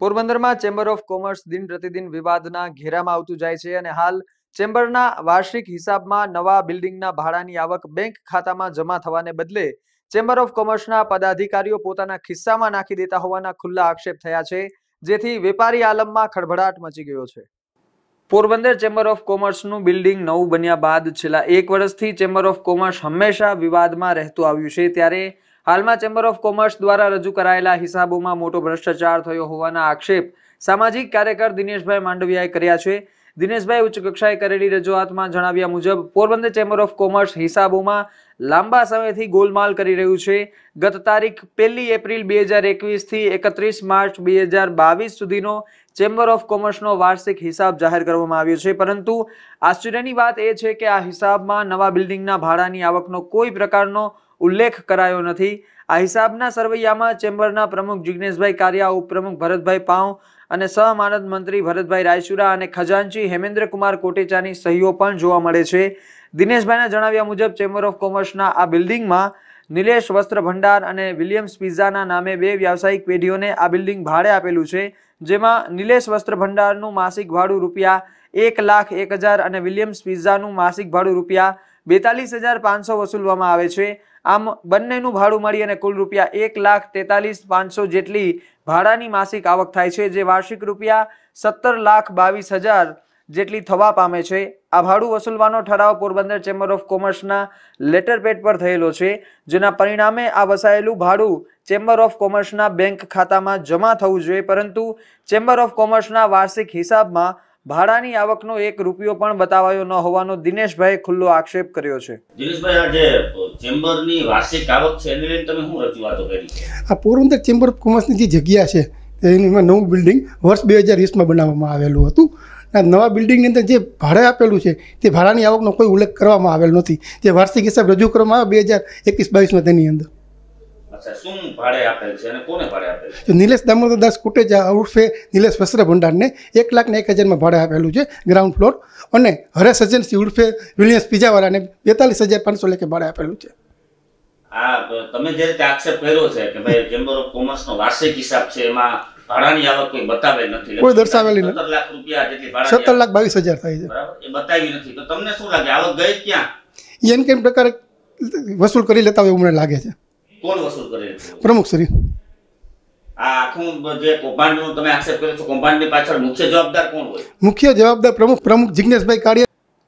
પોરબંદરમાં chamber of commerce દિન પ્રતિદિન વિવાદના ઘેરામાં આવતું જાય છે અને હાલ ચેમ્બરના વાર્ષિક હિસાબમાં નવા બિલ્ડિંગના ભાડાની આવક બેંક ખાતામાં જમા થવાને બદલે ચેમ્બર ઓફ કોમર્સના પદાધિકારીઓ પોતાના ખિસ્સામાં નાખી દેતા હોવાના ખુલ્લા આક્ષેપ થયા છે જેથી વેપારી આલમમાં ખળભળાટ મચી ગયો છે પોરબંદર ચેમ્બર ઓફ કોમર્સનું બિલ્ડિંગ નવું બન્યા બાદ છેલ્લા એક વર્ષથી ચેમ્બર ઓફ કોમર્સ હંમેશા વિવાદમાં રહેતું આવ્યું છે ત્યારે હાલમાં ચેમ્બર ઓફ કોમર્સ દ્વારા રજૂ કરાયેલા હિસાબોમાં મોટો ભ્રષ્ટાચાર થયો હોવાના આક્ષેપ સામાજિક કાર્યકર દિનેશભાઈ માંડવિયાએ કર્યા છે દિનેશભાઈ ઉચ્ચ કક્ષાએ કરેલી રજૂઆતમાં જણાવ્યા મુજબ પોરબંદર ચેમ્બર ઓફ કોમર્સ હિસાબોમાં લાંબા સમયથી ગોલમાલ કરી રહ્યું છે ગત તારીખ પહેલી એપ્રિલ બે હજાર એકવીસથી એકત્રીસ માર્ચ બે હજાર બાવીસ સુધીનો ચેમ્બર ઓફ કોમર્સનો વાર્ષિક હિસાબ જાહેર કરવામાં આવ્યો છે પરંતુ આશ્ચર્યની વાત એ છે કે આ હિસાબમાં નવા બિલ્ડિંગના ભાડાની આવકનો કોઈ પ્રકારનો ઉલ્લેખ કરાયો નથી આ હિસાબના સરવૈયામાં ચેમ્બરના પ્રમુખ જિજ્ઞેશભાઈ કારિયા ઉપપ્રમુખ ભરતભાઈ પાઉ અને સહમાનદ મંત્રી ભરતભાઈ રાયચુરા અને ખજાનચી હેમેન્દ્રકુમાર કોટેચાની સહીઓ પણ જોવા મળે છે દિનેશભાઈના જણાવ્યા મુજબ ચેમ્બર ઓફ કોમર્સના આ બિલ્ડિંગમાં નિલેશ વસ્ત્ર ભંડાર અને વિલિયમ્સ પિઝાના નામે બે વ્યાવસાયિક પેઢીઓને આ બિલ્ડિંગ ભાડે આપેલું છે જેમાં નિલેશ વસ્ત્ર ભંડારનું માસિક ભાડું રૂપિયા એક લાખ એક હજાર અને વિલિયમ્સ પિઝાનું માસિક ભાડું રૂપિયા બેતાલીસ હજાર પાંચસો વસૂલવામાં આવે છે આમ બંનેનું ભાડું મળી અને કુલ રૂપિયા એક લાખ તેતાલીસ પાંચસો જેટલી ભાડાની માસિક આવક થાય છે જે વાર્ષિક રૂપિયા સત્તર લાખ બાવીસ હજાર જેટલી થવા પામે છે આ ભાડું વસૂલવાનો ઠરાવ પોરબંદર ચેમ્બર ઓફ કોમર્સના લેટર પેડ પર થયેલો છે જેના પરિણામે આ વસાયેલું ભાડું ચેમ્બર ઓફ કોમર્સના બેંક ખાતામાં જમા થવું જોઈએ પરંતુ ચેમ્બર ઓફ કોમર્સના વાર્ષિક હિસાબમાં ભાડાની આવકનો એક રૂપિયો પણ બતાવાયો ન હોવાનો દિનેશભાઈ ખુલ્લો આક્ષેપ કર્યો છે દિનેશભાઈ આ જે ચેમ્બરની વાર્ષિક આવક છે એને તમે શું રજૂઆતો કરી આ પોરબંદર ચેમ્બર ઓફ કોમર્સની જે જગ્યા છે એમાં નવું બિલ્ડિંગ વર્ષ બે હજાર વીસમાં બનાવવામાં આવેલું હતું નવા બિલ્ડિંગની અંદર જે ભાડે આપેલું છે તે ભાડાની આવકનો કોઈ ઉલ્લેખ કરવામાં આવેલ નથી જે વાર્ષિક હિસાબ રજૂ કરવામાં આવે બે હજાર એકવીસ બાવીસમાં તેની અંદર નિલેશ દામોદર દાસ કુટેજા ઉર્ફે નિલેશ વસ્ત્ર ભંડારને એક લાખ ને એક હજારમાં ભાડે આપેલું છે ગ્રાઉન્ડ ફ્લોર અને હરેશ એજન્સી ઉર્ફે વિલિયમ્સ પીઝાવાળાને બેતાલીસ હજાર પાંચસો લેખે ભાડે આપેલું છે કોઈ દર્શાવેલી નથી સત્તર લાખ બાવીસ હજાર થાય છે બરાબર એ એમ પ્રકારે વસૂલ કરી લેતા હોય એવું મને લાગે છે કોણ વસૂલ પ્રમુખ શ્રી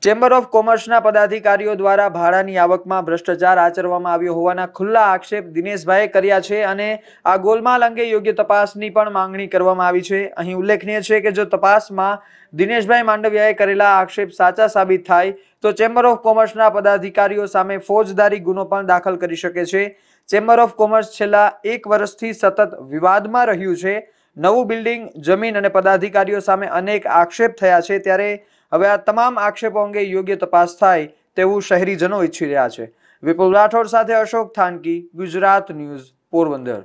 ચેમ્બર ઓફ કોમર્સના પદાધિકારીઓ દ્વારા ભાડાની આવકમાં ભ્રષ્ટાચાર આચરવામાં આવ્યો હોવાના ખુલ્લા આક્ષેપ દિનેશભાઈએ કર્યા છે અને આ ગોલમાલ અંગે યોગ્ય તપાસની પણ માંગણી કરવામાં આવી છે અહીં ઉલ્લેખનીય છે કે જો તપાસમાં દિનેશભાઈ માંડવિયાએ કરેલા આક્ષેપ સાચા સાબિત થાય તો ચેમ્બર ઓફ કોમર્સના પદાધિકારીઓ સામે ફોજદારી ગુનો પણ દાખલ કરી શકે છે ચેમ્બર ઓફ કોમર્સ છેલ્લા એક વર્ષથી સતત વિવાદમાં રહ્યું છે નવું બિલ્ડિંગ જમીન અને પદાધિકારીઓ સામે અનેક આક્ષેપ થયા છે ત્યારે હવે આ તમામ આક્ષેપો અંગે યોગ્ય તપાસ થાય તેવું શહેરીજનો ઈચ્છી રહ્યા છે વિપુલ રાઠોડ સાથે અશોક થાનકી ગુજરાત ન્યૂઝ પોરબંદર